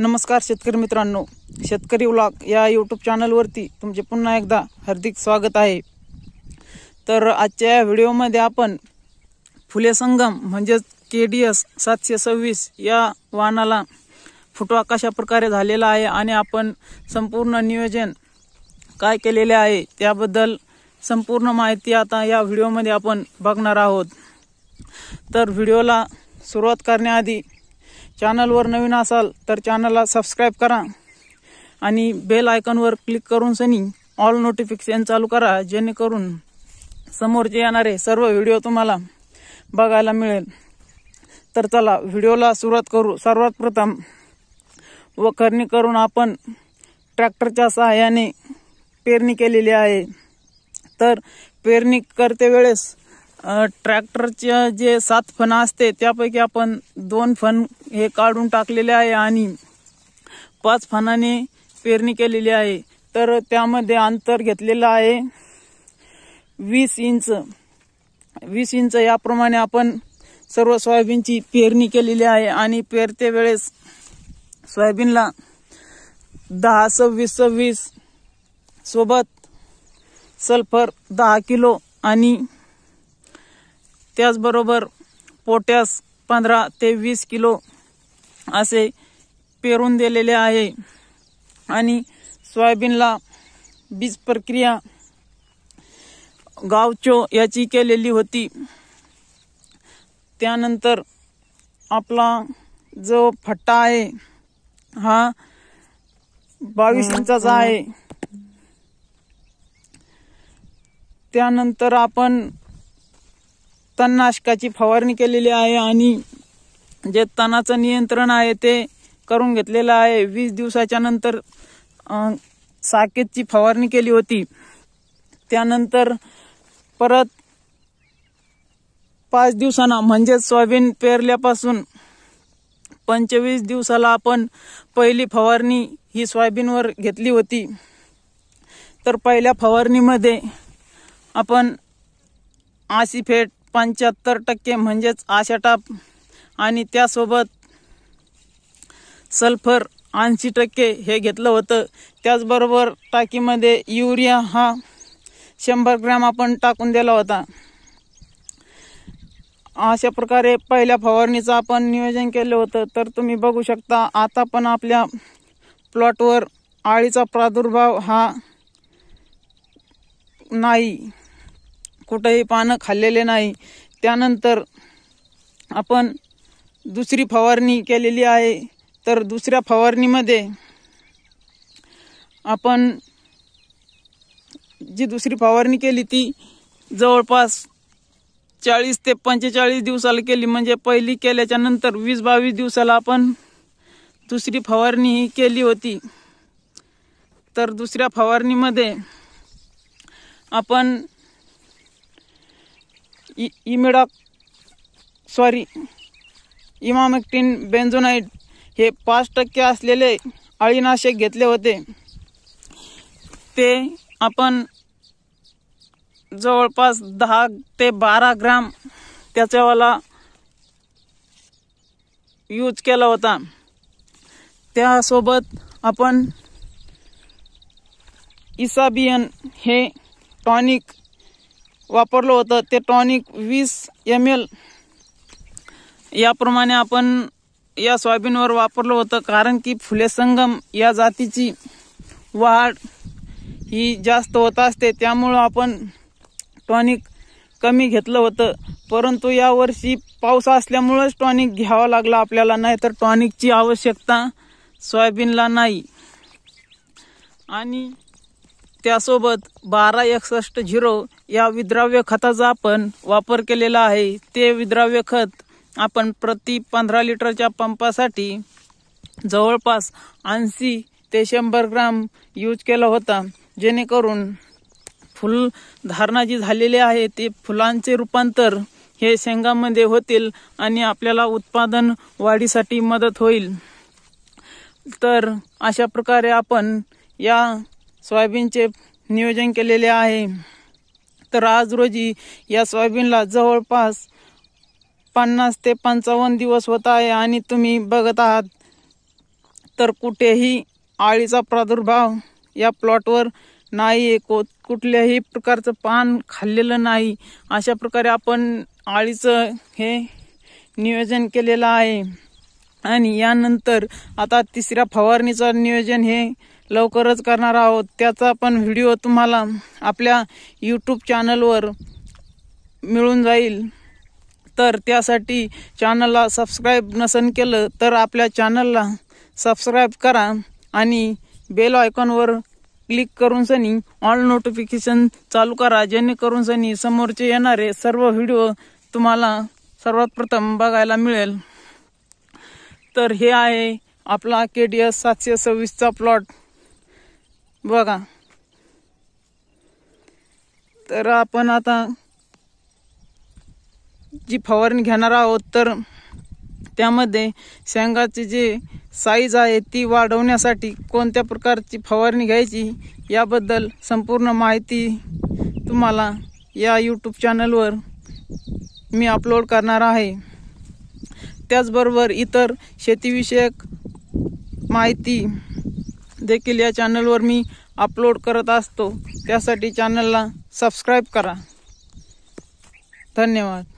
नमस्कार शेतकरी मित्रांनो शेतकरी व्लॉग या यूट्यूब चॅनलवरती तुमचे पुन्हा एकदा हार्दिक स्वागत आहे तर आजच्या या व्हिडिओमध्ये आपण फुले संगम म्हणजेच के डी एस सातशे सव्वीस या वाहनाला फुटवा कशा प्रकारे झालेला आहे आणि आपण संपूर्ण नियोजन काय केलेले आहे त्याबद्दल संपूर्ण माहिती आता या व्हिडिओमध्ये आपण बघणार आहोत तर व्हिडिओला सुरुवात करण्याआधी चॅनलवर नवीन असाल तर चॅनलला सबस्क्राईब करा आणि बेल आयकॉनवर क्लिक करून सनी ऑल नोटिफिकेशन चालू करा जेणेकरून समोरचे येणारे सर्व व्हिडिओ तुम्हाला बघायला मिळेल तर चला व्हिडिओला सुरुवात करू सर्वात प्रथम व वखरणी करून आपण ट्रॅक्टरच्या सहाय्याने पेरणी केलेली आहे तर पेरणी करते वेळेस ट्रॅक्टरच्या जे सात फन असते त्यापैकी आपण दोन फण हे काढून टाकलेले आहे आणि पाच फनाने पेरणी केलेली आहे तर त्यामध्ये अंतर घेतलेलं आहे वीस इंच वीस इंच याप्रमाणे आपण सर्व सोयाबीनची पेरणी केलेली आहे आणि पेरते वेळेस सोयाबीनला दहा सव्वीस सव्वीस सोबत सल्फर दहा किलो आणि त्याचबरोबर पोट्यास पंधरा ते वीस किलो असे पेरून दिलेले आहे आणि सोयाबीनला बीज प्रक्रिया गावचो याची केलेली होती त्यानंतर आपला जो फट्टा आहे हा बावीस इंचाचा आहे त्यानंतर आपण तणनाशकाची फवारणी केलेली आहे आणि जे तणाचं नियंत्रण आहे ते करून घेतलेलं आहे वीस दिवसाच्या नंतर साकेतची फवारणी केली होती त्यानंतर परत पाच दिवसांना म्हणजेच सोयाबीन पेरल्यापासून पंचवीस दिवसाला आपण पहिली फवारणी ही सोयाबीनवर घेतली होती तर पहिल्या फवारणीमध्ये आपण आसिफेट पंच्याहत्तर टक्के म्हणजेच आशाटाप आणि त्यासोबत सल्फर ऐंशी टक्के हे घेतलं होतं त्याचबरोबर टाकीमध्ये युरिया हा शंभर ग्रॅम आपण टाकून दिला होता अशा प्रकारे पहिल्या फवारणीचं आपण नियोजन केलं होतं तर तुम्ही बघू शकता आता पण आपल्या प्लॉटवर आळीचा प्रादुर्भाव हा नाही कुठेही पानं खाल्लेले नाही त्यानंतर आपण दुसरी फवारणी केलेली आहे तर दुसऱ्या फवारणीमध्ये आपण जी दुसरी फवारणी केली ती जवळपास चाळीस ते पंचेचाळीस दिवसाला केली म्हणजे पहिली केल्याच्या नंतर वीस बावीस दिवसाला आपण दुसरी फवारणी ही केली होती तर दुसऱ्या फवारणीमध्ये आपण इमिडाक सॉरी इमामेक्टिन बेन्झोनाईट हे पाच टक्के असलेले अळीनाशक घेतले होते ते आपण जवळपास दहा ते बारा ग्राम त्याच्यावाला यूज केला होता त्यासोबत आपण इसाबियन हे टॉनिक वापरलं होतं ते टॉनिक वीस एम एल याप्रमाणे आपण या सोयाबीनवर वापरलं होतं कारण की फुले संगम या जातीची वाढ ही जास्त होत असते त्यामुळं आपण टॉनिक कमी घेतलं होतं परंतु यावर्षी पाऊस असल्यामुळंच टॉनिक घ्यावा लागला आपल्याला नाही तर टॉनिकची आवश्यकता सोयाबीनला नाही आणि त्यासोबत बारा एकसष्ट झिरो या विद्राव्य खताचा आपण वापर केलेला आहे ते विद्राव्य खत आपण प्रति पंधरा लिटरच्या पंपासाठी जवळपास ऐंशी ते शंभर ग्राम यूज केला होता जेणेकरून फुल धारणा जी झालेली आहे ते फुलांचे रूपांतर हे शेंगामध्ये होतील आणि आपल्याला उत्पादन वाढीसाठी मदत होईल तर अशा प्रकारे आपण या सोयाबीनचे नियोजन केलेले आहे तर आज रोजी या सोयाबीनला जवळपास पन्नास ते पंचावन्न दिवस होत आहे आणि तुम्ही बघत आहात तर कुठेही आळीचा प्रादुर्भाव या प्लॉटवर नाही आहे को कुठल्याही प्रकारचं पान खाल्लेलं नाही अशा प्रकारे आपण आळीचं हे नियोजन केलेलं आहे आणि यानंतर आता तिसऱ्या फवारणीचं नियोजन हे लवकरच करणार आहोत त्याचा पण व्हिडिओ तुम्हाला आपल्या यूट्यूब चॅनलवर मिळून जाईल तर त्यासाठी चॅनलला सबस्क्राईब नसन केलं तर आपल्या चॅनलला सबस्क्राईब करा आणि बेल आयकॉनवर क्लिक करून सनी ऑल नोटिफिकेशन चालू करा जेणेकरून सनी समोरचे येणारे सर्व व्हिडिओ तुम्हाला सर्वात प्रथम बघायला मिळेल तर हे आहे आपला के डी एस सातशे सव्वीसचा प्लॉट बघा तर आपण आता जी फवारणी घेणार आहोत तर त्यामध्ये शेंगाची जी साईज आहे ती वाढवण्यासाठी कोणत्या प्रकारची फवारणी घ्यायची याबद्दल संपूर्ण माहिती तुम्हाला या यूट्यूब चॅनलवर मी अपलोड करणार आहे त्याचबरोबर इतर शेतीविषयक माहिती देखील या चॅनलवर मी अपलोड करत असतो त्यासाठी चॅनलला सबस्क्राईब करा धन्यवाद